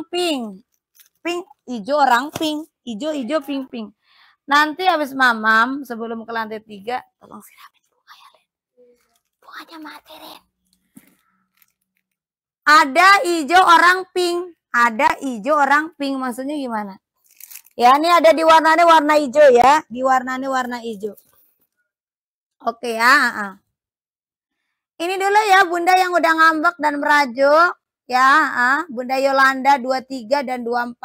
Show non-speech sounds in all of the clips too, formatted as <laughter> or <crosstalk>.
orang pink. Pink hijau orang pink. Hijau hijau pink pink. Nanti habis mamam sebelum ke lantai tiga tolong siramin bunga ya Len. Bunganya mati Ada hijau orang pink. Ada hijau orang pink maksudnya gimana? Ya ini ada di warnanya warna hijau ya. Di warnanya warna hijau. Oke ya. Ini dulu ya bunda yang udah ngambek dan merajuk ya. Ah, Bunda Yolanda 23 dan 24.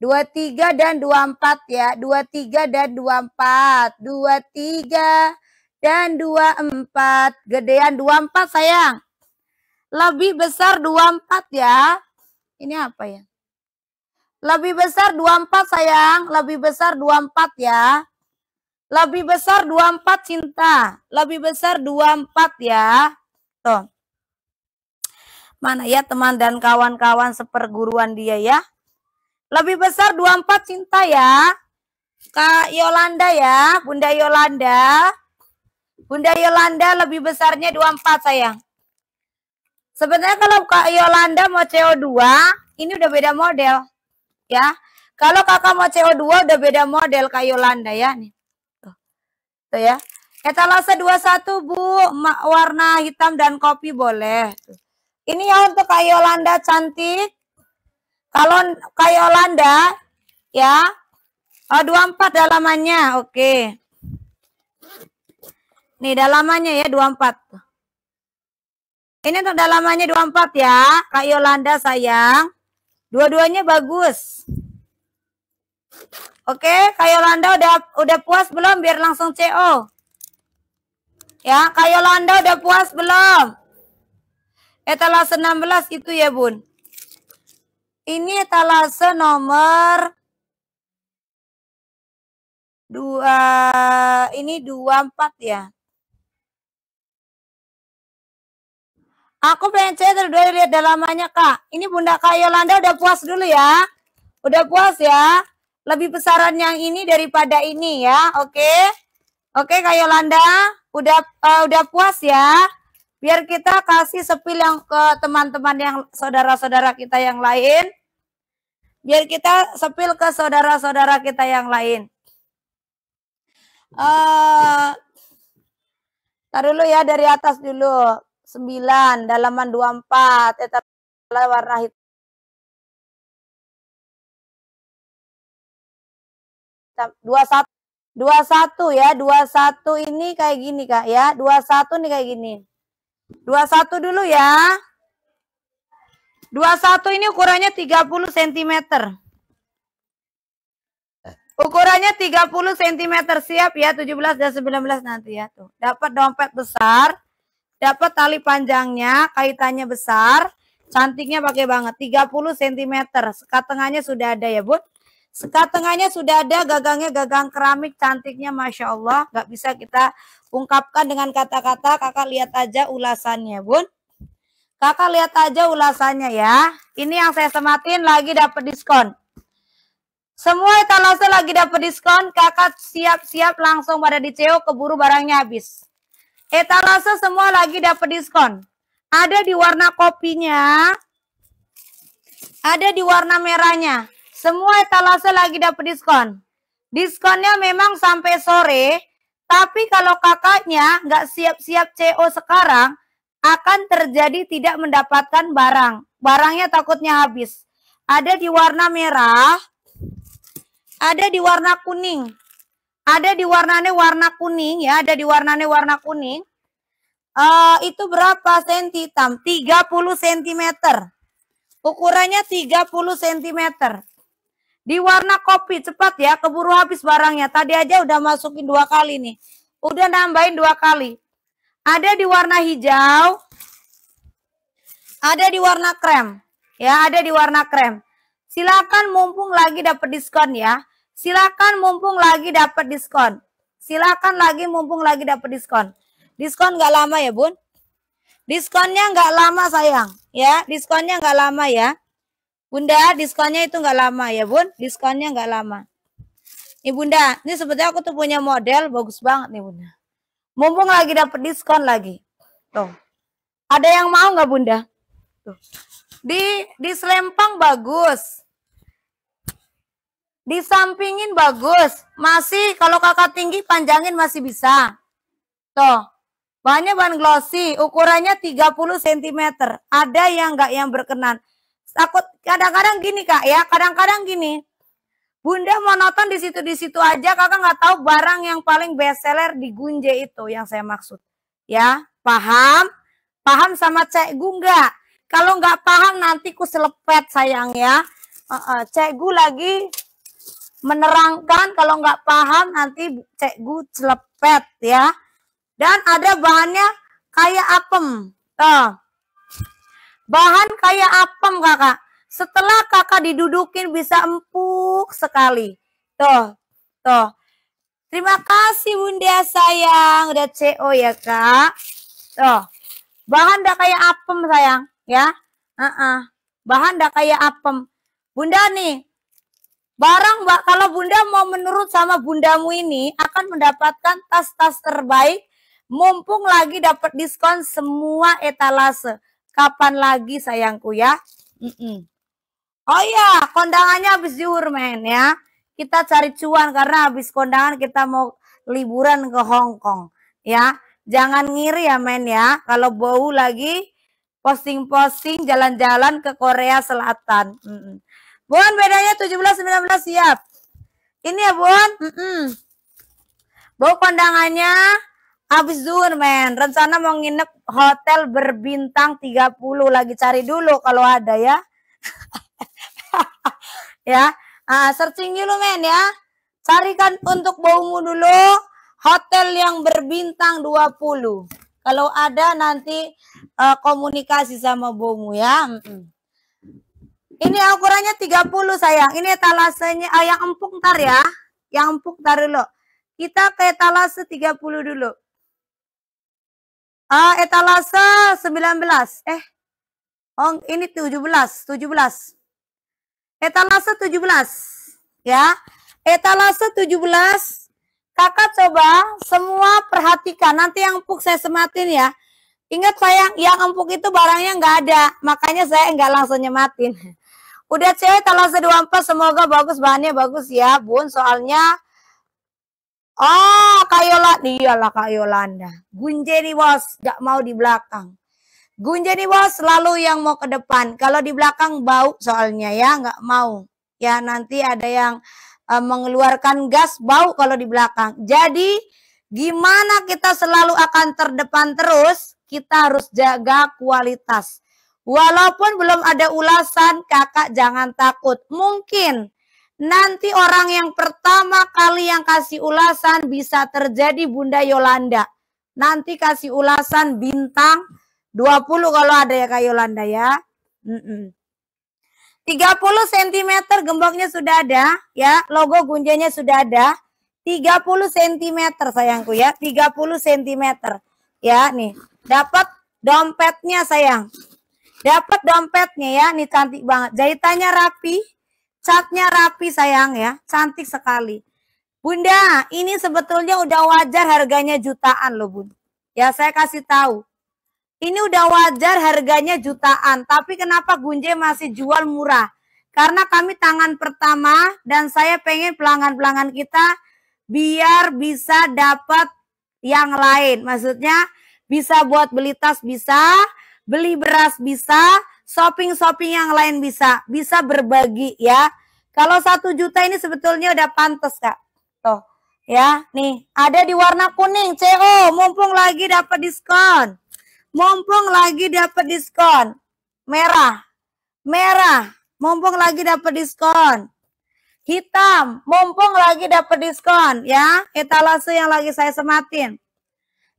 23 dan 24 ya. 23 dan 24. 23 dan 24. Gedean 24 sayang. Lebih besar 24 ya. Ini apa ya? Lebih besar 24 sayang, lebih besar 24 ya. Lebih besar 24 cinta, lebih besar 24 ya. Tuh mana ya teman dan kawan-kawan seperguruan dia ya. Lebih besar 24 cinta ya. Kak Yolanda ya, Bunda Yolanda. Bunda Yolanda lebih besarnya 24 sayang. Sebenarnya kalau Kak Yolanda mau CO2, ini udah beda model. Ya. Kalau Kakak mau CO2 udah beda model Kak Yolanda ya nih. Tuh. Tuh ya. Etalase 21, Bu. Warna hitam dan kopi boleh. Tuh. Ini ya untuk Kak Yolanda cantik. Kalau Kak Yolanda ya oh, 24 dalamannya. Oke. Okay. Nih dalamannya ya 24. Ini untuk dalamannya 24 ya, Kak Yolanda sayang. Dua-duanya bagus. Oke, okay, Kak Yolanda udah udah puas belum biar langsung CO? Ya, Kak Yolanda udah puas belum? Etalase 16 itu ya bun. Ini etalase nomor 2, ini 24 ya. Aku pengen cek terus lihat dalamannya kak. Ini Bunda Kak Yolanda udah puas dulu ya. Udah puas ya. Lebih besaran yang ini daripada ini ya. Oke. Oke Kak Yolanda. Udah, uh, udah puas ya. Biar kita kasih sepil yang ke teman-teman yang saudara-saudara kita yang lain. Biar kita sepil ke saudara-saudara kita yang lain. Uh, tar dulu ya dari atas dulu. 9 dalaman 24 tetap warna hitam. dua satu dua satu ya dua satu ini kayak gini kak ya dua satu nih kayak gini dua satu dulu ya. dua satu ini ukurannya 30 cm. Eh. Ukurannya 30 cm siap ya 17 dan 19 nanti ya tuh. Dapat dompet besar, dapat tali panjangnya, kaitannya besar, cantiknya pakai banget 30 cm. Sekat tengahnya sudah ada ya, Bun. Sekat tengahnya sudah ada gagangnya gagang keramik cantiknya Masya Allah. Gak bisa kita ungkapkan dengan kata-kata kakak lihat aja ulasannya bun. Kakak lihat aja ulasannya ya. Ini yang saya sematin lagi dapat diskon. Semua etalase lagi dapat diskon. Kakak siap-siap langsung pada di CEO keburu barangnya habis. Etalase semua lagi dapat diskon. Ada di warna kopinya, ada di warna merahnya. Semua etalase lagi dapat diskon. Diskonnya memang sampai sore, tapi kalau kakaknya nggak siap-siap CO sekarang, akan terjadi tidak mendapatkan barang. Barangnya takutnya habis. Ada di warna merah, ada di warna kuning. Ada di warnanya warna kuning ya, ada di warnanya warna kuning. Uh, itu berapa senti tam? 30 cm. Ukurannya 30 cm. Di warna kopi, cepat ya, keburu habis barangnya. Tadi aja udah masukin dua kali nih. Udah nambahin dua kali. Ada di warna hijau, ada di warna krem. Ya, ada di warna krem. Silakan mumpung lagi dapat diskon ya. Silakan mumpung lagi dapat diskon. Silakan lagi mumpung lagi dapat diskon. Diskon nggak lama ya, Bun. Diskonnya nggak lama sayang, ya. Diskonnya nggak lama ya. Bunda, diskonnya itu nggak lama ya, Bun. Diskonnya nggak lama. Ini Bunda, ini sebetulnya aku tuh punya model bagus banget nih Bunda. Mumpung lagi dapat diskon lagi. Tuh. Ada yang mau nggak Bunda? Tuh. Di di selempang bagus. Di sampingin bagus. Masih kalau kakak tinggi panjangin masih bisa. Tuh. Bahannya bahan glossy, ukurannya 30 cm. Ada yang nggak yang berkenan? takut kadang-kadang gini kak ya kadang-kadang gini bunda monoton di situ di situ aja kakak nggak tahu barang yang paling best seller di Gunje itu yang saya maksud ya paham paham sama cek gue nggak kalau nggak paham nanti ku selepet sayang ya uh -uh. cek gue lagi menerangkan kalau nggak paham nanti cek gue selepet ya dan ada bahannya kayak apem tuh Bahan kayak apem kakak. Setelah kakak didudukin bisa empuk sekali. Tuh, tuh. Terima kasih bunda sayang. Udah CO ya kak. Tuh. Bahan udah kayak apem sayang. Ya. Uh -uh. Bahan udah kayak apem. Bunda nih. Barang mbak kalau bunda mau menurut sama bundamu ini akan mendapatkan tas-tas terbaik. Mumpung lagi dapat diskon semua etalase. Kapan lagi sayangku ya? Mm -mm. Oh iya, kondangannya habis diur men ya. Kita cari cuan karena habis kondangan kita mau liburan ke Hong Kong ya. Jangan ngiri ya men ya. Kalau bau lagi posting-posting jalan-jalan ke Korea Selatan. Mm -mm. Bon bedanya 17-19 siap. Ini ya Bon. Mm -mm. Bau kondangannya Habis zuhur men, rencana mau nginep hotel berbintang 30 lagi cari dulu kalau ada ya. <laughs> ya, nah, searching dulu men ya. Carikan untuk baumu dulu hotel yang berbintang 20. Kalau ada nanti uh, komunikasi sama baumu ya. Mm Ini ukurannya 30 sayang. Ini etalasenya ayam eh, empuk ntar ya. Yang empuk ntar dulu. Kita ke etalase 30 dulu. Uh, etalase 19. Eh. Oh, ini 17, 17. Etalase 17. Ya. Etalase 17. Kakak coba semua perhatikan. Nanti yang empuk saya sematin ya. Ingat sayang, yang empuk itu barangnya nggak ada. Makanya saya nggak langsung nyematin. Udah cewek etalase 24. Semoga bagus bahannya bagus ya, Bun. Soalnya Oh, Kak Yolanda. Iyalah Kak Yolanda. Gunjeni Bos gak mau di belakang. Gunjeni Bos selalu yang mau ke depan. Kalau di belakang bau soalnya ya, nggak mau. Ya nanti ada yang uh, mengeluarkan gas bau kalau di belakang. Jadi gimana kita selalu akan terdepan terus, kita harus jaga kualitas. Walaupun belum ada ulasan, kakak jangan takut. Mungkin Nanti orang yang pertama kali yang kasih ulasan bisa terjadi Bunda Yolanda. Nanti kasih ulasan bintang 20 kalau ada ya Kak Yolanda ya. 30 cm gemboknya sudah ada ya. Logo gunjanya sudah ada. 30 cm sayangku ya. 30 cm. Ya nih. Dapat dompetnya sayang. Dapat dompetnya ya. Nih cantik banget. Jahitannya rapi Catnya rapi sayang ya, cantik sekali. Bunda, ini sebetulnya udah wajar harganya jutaan loh Bun. Ya saya kasih tahu. Ini udah wajar harganya jutaan, tapi kenapa Gunje masih jual murah? Karena kami tangan pertama dan saya pengen pelanggan-pelanggan kita biar bisa dapat yang lain. Maksudnya bisa buat beli tas bisa, beli beras bisa, shopping-shopping yang lain bisa bisa berbagi ya. Kalau satu juta ini sebetulnya udah pantas kak. Tuh ya nih ada di warna kuning CO mumpung lagi dapat diskon. Mumpung lagi dapat diskon. Merah. Merah. Mumpung lagi dapat diskon. Hitam. Mumpung lagi dapat diskon ya. Etalase yang lagi saya sematin.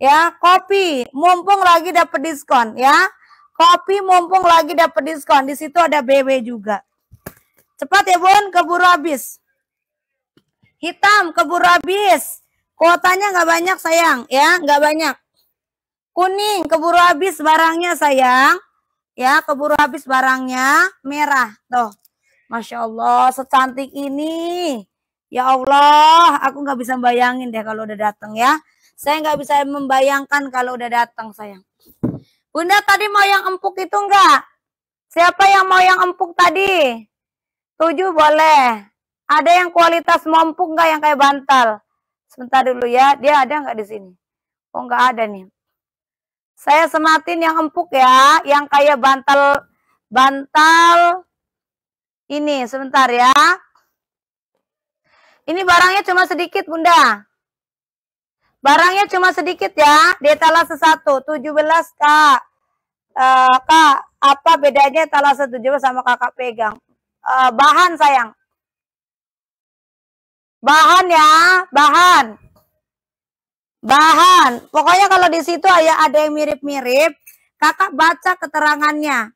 Ya, kopi mumpung lagi dapat diskon ya Kopi mumpung lagi dapat diskon. Di situ ada BB juga. Cepat ya Bun, keburu habis. Hitam keburu habis. Kuotanya nggak banyak sayang, ya nggak banyak. Kuning keburu habis barangnya sayang, ya keburu habis barangnya. Merah tuh, masya Allah secantik ini. Ya Allah, aku nggak bisa bayangin deh kalau udah datang ya. Saya nggak bisa membayangkan kalau udah datang sayang. Bunda tadi mau yang empuk itu enggak? Siapa yang mau yang empuk tadi? Tujuh boleh. Ada yang kualitas empuk enggak yang kayak bantal? Sebentar dulu ya, dia ada enggak di sini? Oh enggak ada nih. Saya sematin yang empuk ya, yang kayak bantal bantal ini sebentar ya. Ini barangnya cuma sedikit Bunda. Barangnya cuma sedikit ya. Di etalase 1, 17 Kak. Uh, kak, apa bedanya etalase 17 sama kakak pegang? Uh, bahan sayang. Bahan ya, bahan. Bahan. Pokoknya kalau di situ ya ada yang mirip-mirip, kakak baca keterangannya.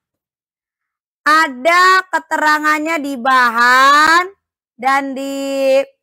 Ada keterangannya di bahan dan di